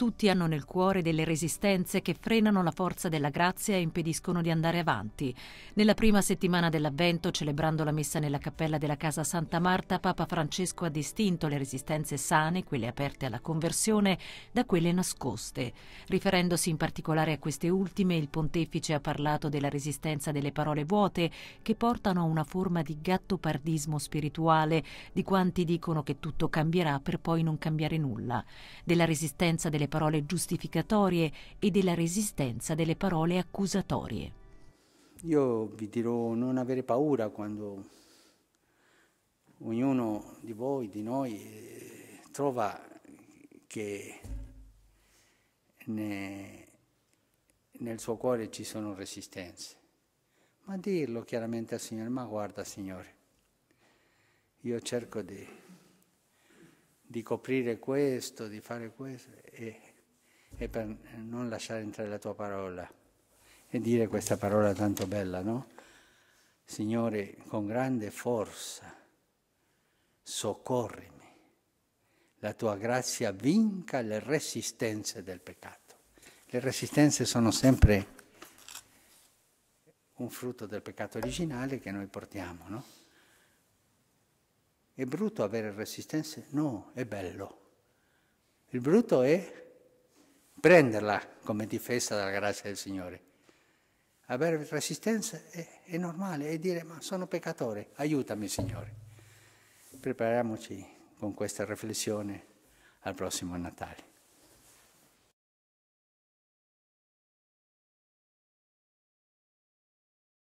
Tutti hanno nel cuore delle resistenze che frenano la forza della grazia e impediscono di andare avanti. Nella prima settimana dell'Avvento, celebrando la messa nella cappella della Casa Santa Marta, Papa Francesco ha distinto le resistenze sane, quelle aperte alla conversione, da quelle nascoste. Riferendosi in particolare a queste ultime, il pontefice ha parlato della resistenza delle parole vuote che portano a una forma di gattopardismo spirituale, di quanti dicono che tutto cambierà per poi non cambiare nulla, della resistenza delle parole giustificatorie e della resistenza delle parole accusatorie. Io vi dirò non avere paura quando ognuno di voi, di noi, eh, trova che ne, nel suo cuore ci sono resistenze. Ma dirlo chiaramente al Signore, ma guarda Signore, io cerco di di coprire questo, di fare questo, e, e per non lasciare entrare la tua parola e dire questa parola tanto bella, no? Signore, con grande forza, soccorrimi, la tua grazia vinca le resistenze del peccato. Le resistenze sono sempre un frutto del peccato originale che noi portiamo, no? È brutto avere resistenze? No, è bello. Il brutto è prenderla come difesa dalla grazia del Signore. Avere resistenza è, è normale, è dire ma sono peccatore, aiutami Signore. Prepariamoci con questa riflessione al prossimo Natale.